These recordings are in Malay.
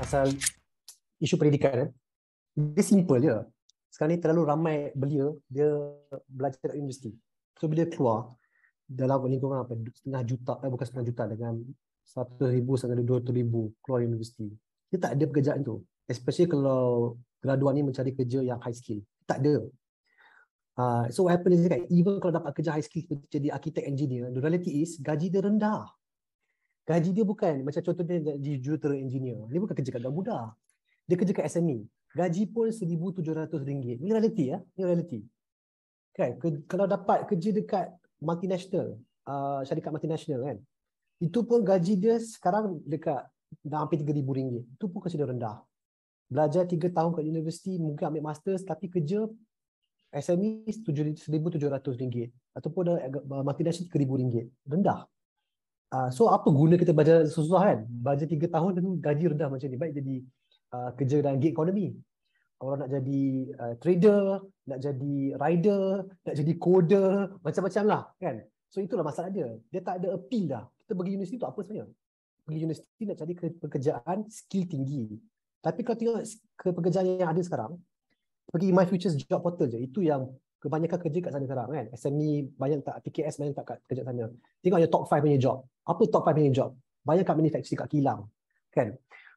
pasal isu pendidikan eh. Dia simple je. Sekarang ni terlalu ramai belia dia belajar dekat universiti. So bila keluar dalam lingkungan apa setengah juta eh bukan setengah juta dengan 100 ribu sampai 200 ribu keluar universiti. Dia tak ada pekerjaan tu. Especially kalau graduan ni mencari kerja yang high skill. Tak ada. Uh, so what happen is even kalau dapat kerja high skill jadi architect engineer, the reality is gaji dia rendah gaji dia bukan macam contohnya jadi juta engineer dia bukan kerja kat Gamuda dia kerja kat SME gaji pun RM1,700 ini reality ya ini reality kan kalau dapat kerja dekat multinational uh, syarikat multinational kan itu pun gaji dia sekarang dekat dah hampir RM3,000 itu pun kasi rendah belajar 3 tahun kat universiti mungkin ambil masters tapi kerja SME RM1,700 ataupun dalam multinational RM3,000 rendah Ah, so apa guna kita belajar susah-susah kan? Belajar 3 tahun dan gaji rendah macam ni. Baik jadi uh, kerja dalam gig economy. Orang nak jadi uh, trader, nak jadi rider, nak jadi coder, macam-macam lah kan? So itulah masalah dia. Dia tak ada appeal dah. Kita pergi universiti tu apa sebenarnya? Pergi universiti nak cari pekerjaan skill tinggi. Tapi kalau tengok pekerjaan yang ada sekarang, pergi My Futures Job Portal je. Itu yang kebanyakan kerja kat sana sekarang kan. SME banyak tak, PKS banyak tak kat kerja sana. Tengok je top 5 punya job apa top 5 job banyak kat manufacturing kat kilang kan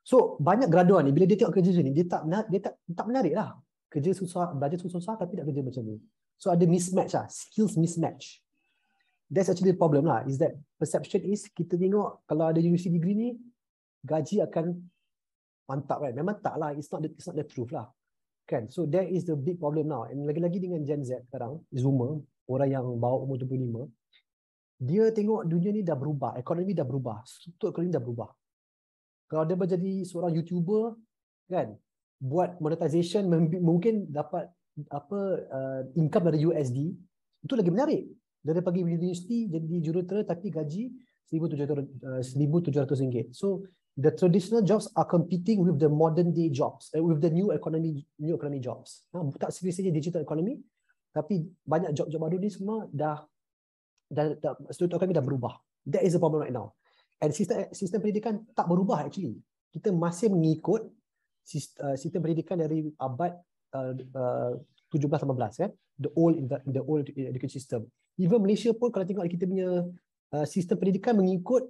so banyak graduan ni bila dia tengok kerja ni dia tak dia tak tak menarik lah kerja susah belajar susah-susah tapi tak kerja macam ni so ada mismatch lah skills mismatch that's actually the problem lah is that perception is kita tengok kalau ada university degree ni gaji akan mantap kan memang tak lah it's not the, it's not the truth lah kan so there is the big problem now and lagi-lagi dengan Gen Z sekarang Zoomer orang yang bawa umur dia tengok dunia ni dah berubah, ekonomi dah berubah, struktur ekonomi dah berubah. Kalau dia menjadi seorang YouTuber, kan, buat monetization mungkin dapat apa uh, income dari USD, itu lagi menarik. Dari pagi universiti jadi jurutera tapi gaji 1700 RM1700. Uh, so the traditional jobs are competing with the modern day jobs, uh, with the new economy new economy jobs. Ha, tak serius saja digital economy, tapi banyak job-job baru ni semua dah dan student outcome dah berubah. That is the problem right now. And sistem sistem pendidikan tak berubah actually. Kita masih mengikut sistem, uh, sistem pendidikan dari abad uh, uh, 17 18 kan. The old in the, the old education system. Even Malaysia pun kalau tengok kita punya uh, sistem pendidikan mengikut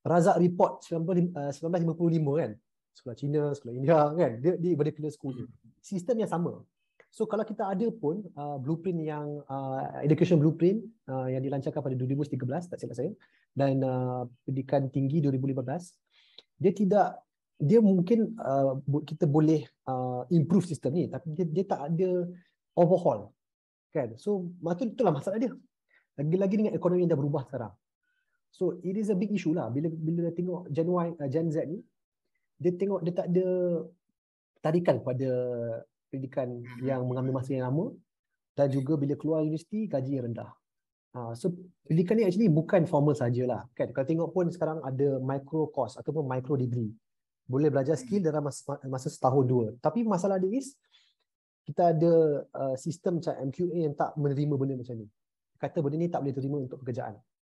Razak report 1955 uh, kan. Sekolah Cina, sekolah India kan. Dia di pada kena school. Sistem yang sama. So kalau kita ada pun uh, blueprint yang uh, education blueprint uh, yang dilancarkan pada 2013 tak silap saya dan uh, pendidikan tinggi 2015 dia tidak dia mungkin uh, kita boleh uh, improve sistem ni tapi dia, dia tak ada overhaul kan so itu lah masalah dia lagi-lagi dengan ekonomi yang dah berubah sekarang so it is a big issue lah bila bila dah tengok Gen Y uh, Gen Z ni dia tengok dia tak ada tarikan kepada pendidikan hmm. yang mengambil masa yang lama dan juga bila keluar universiti gaji yang rendah. Ha, so pendidikan ni actually bukan formal sajalah. Kan? Kalau tengok pun sekarang ada micro course ataupun micro degree. Boleh belajar hmm. skill dalam masa, setahun dua. Tapi masalah dia is kita ada uh, sistem macam MQA yang tak menerima benda macam ni. Kata benda ni tak boleh terima untuk pekerjaan.